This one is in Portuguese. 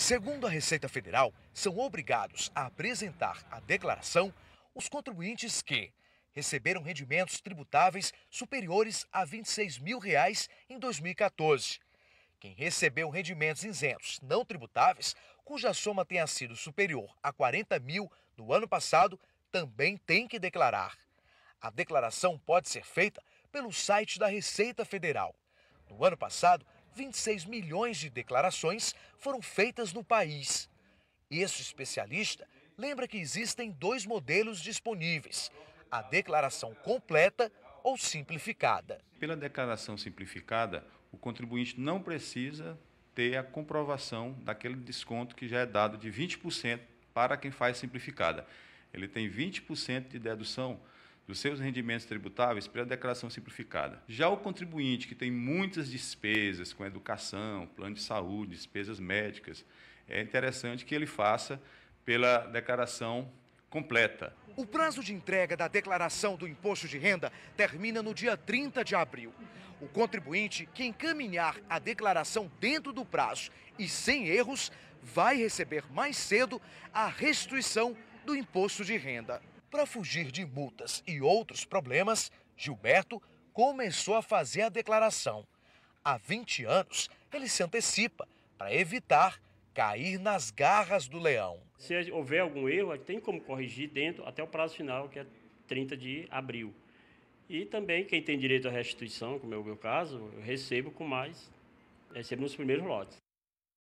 Segundo a Receita Federal, são obrigados a apresentar a declaração os contribuintes que receberam rendimentos tributáveis superiores a R$ 26 mil reais em 2014. Quem recebeu rendimentos isentos não tributáveis, cuja soma tenha sido superior a 40 mil no ano passado, também tem que declarar. A declaração pode ser feita pelo site da Receita Federal. No ano passado, 26 milhões de declarações foram feitas no país. Este especialista lembra que existem dois modelos disponíveis: a declaração completa ou simplificada. Pela declaração simplificada, o contribuinte não precisa ter a comprovação daquele desconto que já é dado de 20% para quem faz simplificada. Ele tem 20% de dedução dos seus rendimentos tributáveis pela declaração simplificada. Já o contribuinte que tem muitas despesas com educação, plano de saúde, despesas médicas, é interessante que ele faça pela declaração completa. O prazo de entrega da declaração do imposto de renda termina no dia 30 de abril. O contribuinte que encaminhar a declaração dentro do prazo e sem erros vai receber mais cedo a restituição do imposto de renda. Para fugir de multas e outros problemas, Gilberto começou a fazer a declaração. Há 20 anos, ele se antecipa para evitar cair nas garras do leão. Se houver algum erro, tem como corrigir dentro até o prazo final, que é 30 de abril. E também quem tem direito à restituição, como é o meu caso, eu recebo com mais, recebo nos primeiros lotes.